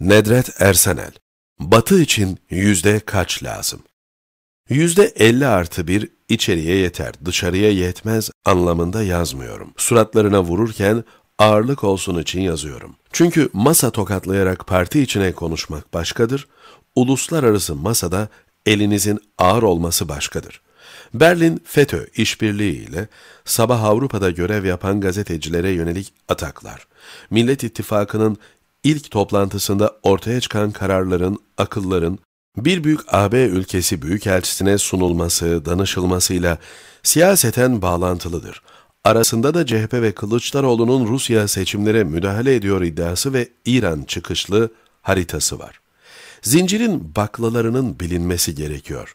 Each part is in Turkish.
Nedret Ersenel, Batı için yüzde kaç lazım? Yüzde 50 artı bir içeriye yeter, dışarıya yetmez anlamında yazmıyorum. Suratlarına vururken ağırlık olsun için yazıyorum. Çünkü masa tokatlayarak parti içine konuşmak başkadır, uluslararası masada elinizin ağır olması başkadır. Berlin FETÖ işbirliğiyle sabah Avrupa'da görev yapan gazetecilere yönelik ataklar, Millet İttifakı'nın ilk toplantısında ortaya çıkan kararların, akılların bir büyük AB ülkesi büyükelçisine sunulması, danışılmasıyla siyaseten bağlantılıdır. Arasında da CHP ve Kılıçdaroğlu'nun Rusya seçimlere müdahale ediyor iddiası ve İran çıkışlı haritası var. Zincirin baklalarının bilinmesi gerekiyor.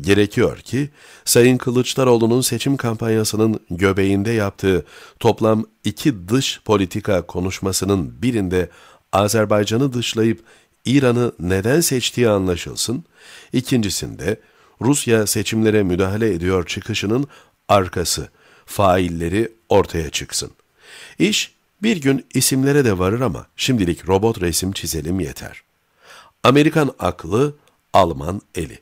Gerekiyor ki Sayın Kılıçdaroğlu'nun seçim kampanyasının göbeğinde yaptığı toplam iki dış politika konuşmasının birinde Azerbaycan'ı dışlayıp İran'ı neden seçtiği anlaşılsın, İkincisinde Rusya seçimlere müdahale ediyor çıkışının arkası, failleri ortaya çıksın. İş bir gün isimlere de varır ama şimdilik robot resim çizelim yeter. Amerikan aklı, Alman eli.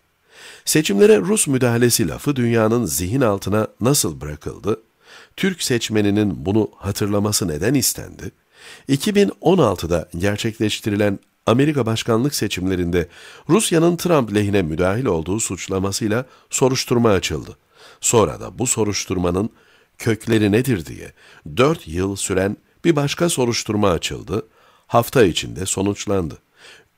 Seçimlere Rus müdahalesi lafı dünyanın zihin altına nasıl bırakıldı? Türk seçmeninin bunu hatırlaması neden istendi? 2016'da gerçekleştirilen Amerika başkanlık seçimlerinde Rusya'nın Trump lehine müdahil olduğu suçlamasıyla soruşturma açıldı. Sonra da bu soruşturmanın kökleri nedir diye 4 yıl süren bir başka soruşturma açıldı. Hafta içinde sonuçlandı.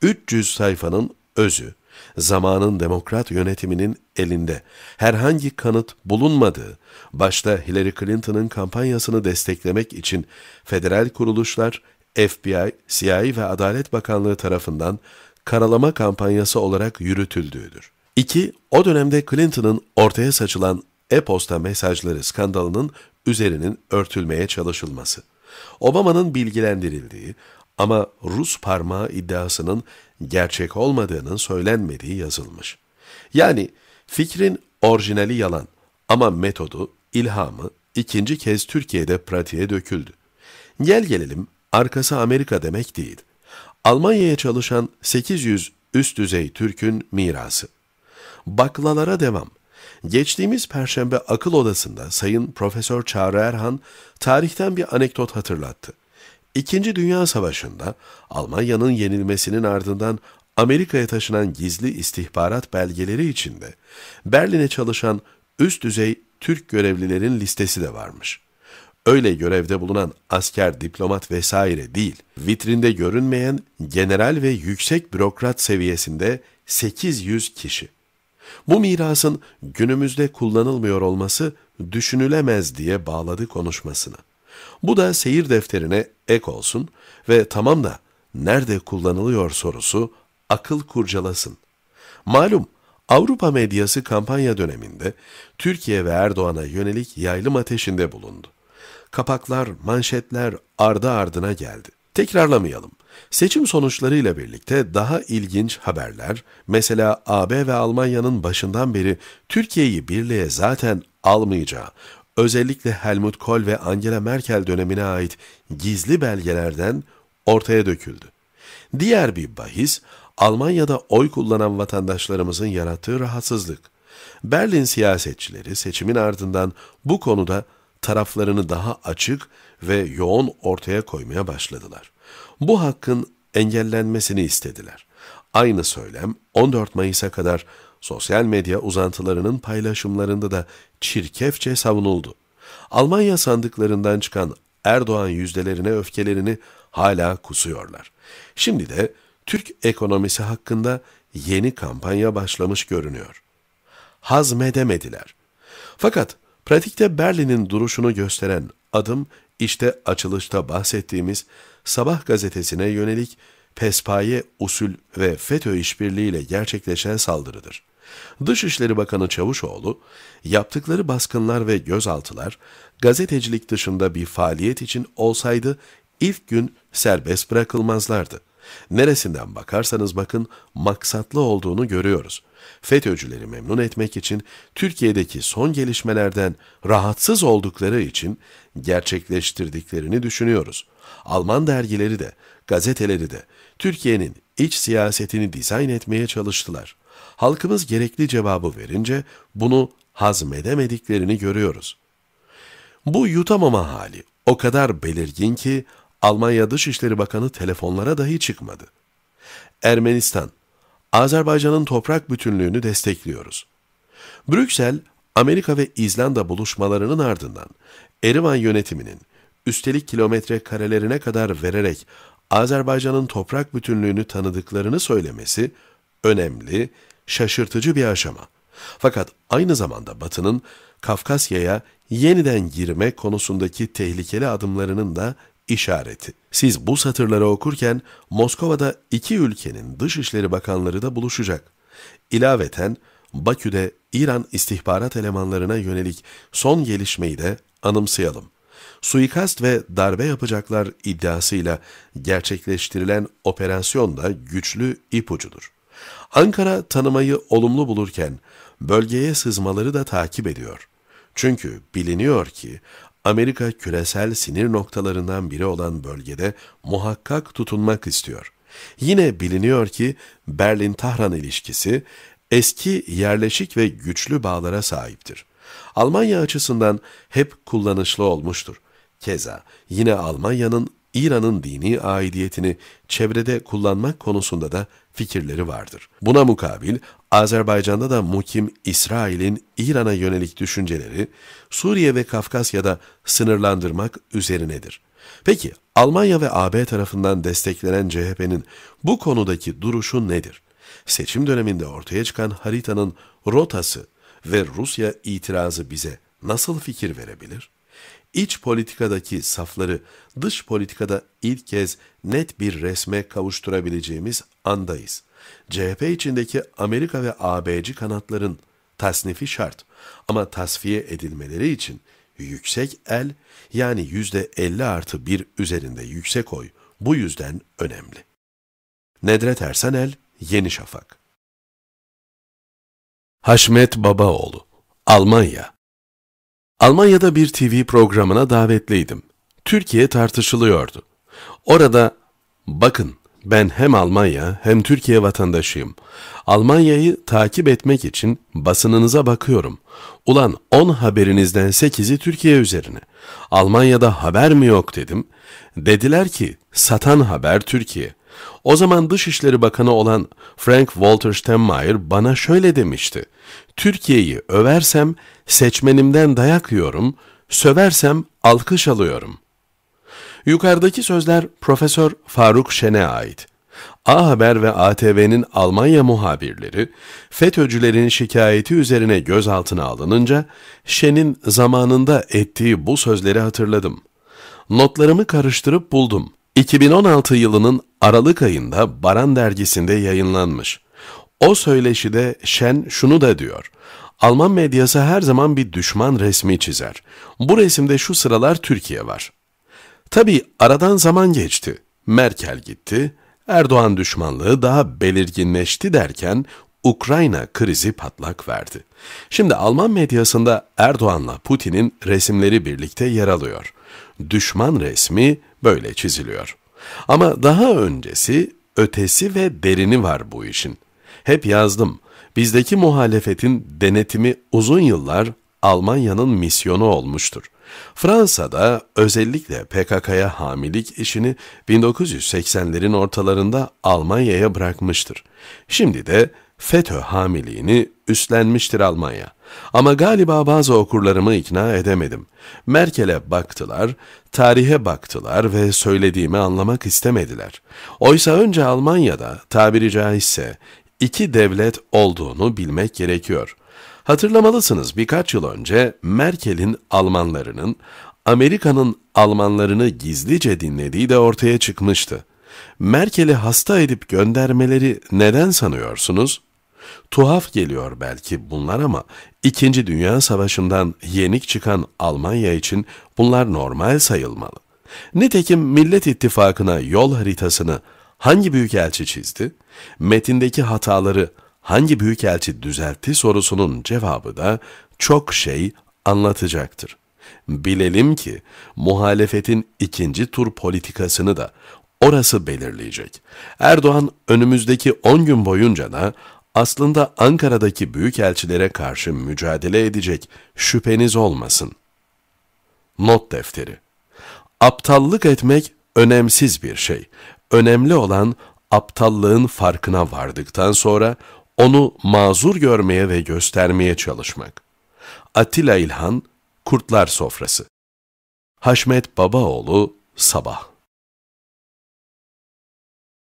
300 sayfanın özü zamanın demokrat yönetiminin elinde herhangi kanıt bulunmadığı, başta Hillary Clinton'ın kampanyasını desteklemek için federal kuruluşlar FBI, CIA ve Adalet Bakanlığı tarafından karalama kampanyası olarak yürütüldüğüdür. 2. O dönemde Clinton'ın ortaya saçılan e-posta mesajları skandalının üzerinin örtülmeye çalışılması. Obama'nın bilgilendirildiği ama Rus parmağı iddiasının gerçek olmadığının söylenmediği yazılmış. Yani fikrin orijinali yalan ama metodu, ilhamı ikinci kez Türkiye'de pratiğe döküldü. Gel gelelim arkası Amerika demek değil. Almanya'ya çalışan 800 üst düzey Türk'ün mirası. Baklalara devam. Geçtiğimiz perşembe akıl odasında Sayın Profesör Çağrı Erhan tarihten bir anekdot hatırlattı. İkinci Dünya Savaşı'nda Almanya'nın yenilmesinin ardından Amerika'ya taşınan gizli istihbarat belgeleri içinde Berlin'e çalışan üst düzey Türk görevlilerin listesi de varmış. Öyle görevde bulunan asker, diplomat vesaire değil, vitrinde görünmeyen general ve yüksek bürokrat seviyesinde 800 kişi. Bu mirasın günümüzde kullanılmıyor olması düşünülemez diye bağladı konuşmasını. Bu da seyir defterine ek olsun ve tamam da nerede kullanılıyor sorusu akıl kurcalasın. Malum Avrupa medyası kampanya döneminde Türkiye ve Erdoğan'a yönelik yaylım ateşinde bulundu. Kapaklar, manşetler ardı ardına geldi. Tekrarlamayalım. Seçim sonuçlarıyla birlikte daha ilginç haberler, mesela AB ve Almanya'nın başından beri Türkiye'yi birliğe zaten almayacağı, özellikle Helmut Kohl ve Angela Merkel dönemine ait gizli belgelerden ortaya döküldü. Diğer bir bahis, Almanya'da oy kullanan vatandaşlarımızın yarattığı rahatsızlık. Berlin siyasetçileri seçimin ardından bu konuda taraflarını daha açık ve yoğun ortaya koymaya başladılar. Bu hakkın engellenmesini istediler. Aynı söylem 14 Mayıs'a kadar sosyal medya uzantılarının paylaşımlarında da çirkefçe savunuldu. Almanya sandıklarından çıkan Erdoğan yüzdelerine öfkelerini hala kusuyorlar. Şimdi de Türk ekonomisi hakkında yeni kampanya başlamış görünüyor. Hazmedemediler. Fakat pratikte Berlin'in duruşunu gösteren adım işte açılışta bahsettiğimiz Sabah gazetesine yönelik pespaye usul ve FETÖ işbirliğiyle gerçekleşen saldırıdır. Dışişleri Bakanı Çavuşoğlu, yaptıkları baskınlar ve gözaltılar gazetecilik dışında bir faaliyet için olsaydı ilk gün serbest bırakılmazlardı. Neresinden bakarsanız bakın maksatlı olduğunu görüyoruz. FETÖ'cüleri memnun etmek için Türkiye'deki son gelişmelerden rahatsız oldukları için gerçekleştirdiklerini düşünüyoruz. Alman dergileri de, gazeteleri de Türkiye'nin iç siyasetini dizayn etmeye çalıştılar. Halkımız gerekli cevabı verince bunu hazmedemediklerini görüyoruz. Bu yutamama hali o kadar belirgin ki Almanya Dışişleri Bakanı telefonlara dahi çıkmadı. Ermenistan, Azerbaycan'ın toprak bütünlüğünü destekliyoruz. Brüksel, Amerika ve İzlanda buluşmalarının ardından Erivan yönetiminin üstelik kilometre karelerine kadar vererek Azerbaycan'ın toprak bütünlüğünü tanıdıklarını söylemesi önemli şaşırtıcı bir aşama. Fakat aynı zamanda Batı'nın Kafkasya'ya yeniden girme konusundaki tehlikeli adımlarının da işareti. Siz bu satırları okurken Moskova'da iki ülkenin dışişleri bakanları da buluşacak. İlaveten Bakü'de İran istihbarat elemanlarına yönelik son gelişmeyi de anımsayalım. Suikast ve darbe yapacaklar iddiasıyla gerçekleştirilen operasyon da güçlü ipucudur. Ankara tanımayı olumlu bulurken bölgeye sızmaları da takip ediyor. Çünkü biliniyor ki Amerika küresel sinir noktalarından biri olan bölgede muhakkak tutunmak istiyor. Yine biliniyor ki Berlin-Tahran ilişkisi eski yerleşik ve güçlü bağlara sahiptir. Almanya açısından hep kullanışlı olmuştur. Keza yine Almanya'nın İran'ın dini aidiyetini çevrede kullanmak konusunda da fikirleri vardır. Buna mukabil Azerbaycan'da da mukim İsrail'in İran'a yönelik düşünceleri Suriye ve Kafkasya'da sınırlandırmak üzerinedir. Peki Almanya ve AB tarafından desteklenen CHP'nin bu konudaki duruşu nedir? Seçim döneminde ortaya çıkan haritanın rotası ve Rusya itirazı bize nasıl fikir verebilir? İç politikadaki safları dış politikada ilk kez net bir resme kavuşturabileceğimiz andayız. CHP içindeki Amerika ve AB'ci kanatların tasnifi şart ama tasfiye edilmeleri için yüksek el yani %50 artı 1 üzerinde yüksek oy bu yüzden önemli. Nedret Ersanel, Yeni Şafak Haşmet Babaoğlu, Almanya Almanya'da bir TV programına davetliydim. Türkiye tartışılıyordu. Orada bakın ben hem Almanya hem Türkiye vatandaşıyım. Almanya'yı takip etmek için basınınıza bakıyorum. Ulan 10 haberinizden 8'i Türkiye üzerine. Almanya'da haber mi yok dedim. Dediler ki satan haber Türkiye. O zaman Dışişleri Bakanı olan Frank Walter Steinmeier bana şöyle demişti. Türkiye'yi översem seçmenimden dayak yiyorum, söversem alkış alıyorum. Yukarıdaki sözler Profesör Faruk Şen'e ait. A Haber ve ATV'nin Almanya muhabirleri FETÖ'cülerin şikayeti üzerine gözaltına alınınca Şen'in zamanında ettiği bu sözleri hatırladım. Notlarımı karıştırıp buldum. 2016 yılının Aralık ayında Baran dergisinde yayınlanmış. O söyleşide Şen şunu da diyor. Alman medyası her zaman bir düşman resmi çizer. Bu resimde şu sıralar Türkiye var. Tabi aradan zaman geçti. Merkel gitti, Erdoğan düşmanlığı daha belirginleşti derken Ukrayna krizi patlak verdi. Şimdi Alman medyasında Erdoğan'la Putin'in resimleri birlikte yer alıyor. Düşman resmi böyle çiziliyor. Ama daha öncesi, ötesi ve derini var bu işin. Hep yazdım, bizdeki muhalefetin denetimi uzun yıllar Almanya'nın misyonu olmuştur. Fransa'da özellikle PKK'ya hamilik işini 1980'lerin ortalarında Almanya'ya bırakmıştır. Şimdi de FETÖ hamiliğini üstlenmiştir Almanya. Ama galiba bazı okurlarımı ikna edemedim. Merkel'e baktılar, tarihe baktılar ve söylediğimi anlamak istemediler. Oysa önce Almanya'da tabiri caizse iki devlet olduğunu bilmek gerekiyor. Hatırlamalısınız birkaç yıl önce Merkel'in Almanlarının, Amerika'nın Almanlarını gizlice dinlediği de ortaya çıkmıştı. Merkel'i hasta edip göndermeleri neden sanıyorsunuz? Tuhaf geliyor belki bunlar ama İkinci Dünya Savaşı'ndan yenik çıkan Almanya için bunlar normal sayılmalı. Nitekim Millet İttifakı'na yol haritasını hangi büyükelçi çizdi, metindeki hataları hangi büyükelçi düzeltti sorusunun cevabı da çok şey anlatacaktır. Bilelim ki muhalefetin ikinci tur politikasını da orası belirleyecek. Erdoğan önümüzdeki 10 gün boyunca da aslında Ankara'daki büyükelçilere karşı mücadele edecek şüpheniz olmasın. Not defteri. Aptallık etmek önemsiz bir şey. Önemli olan aptallığın farkına vardıktan sonra onu mazur görmeye ve göstermeye çalışmak. Atilla İlhan, Kurtlar Sofrası Haşmet Babaoğlu, Sabah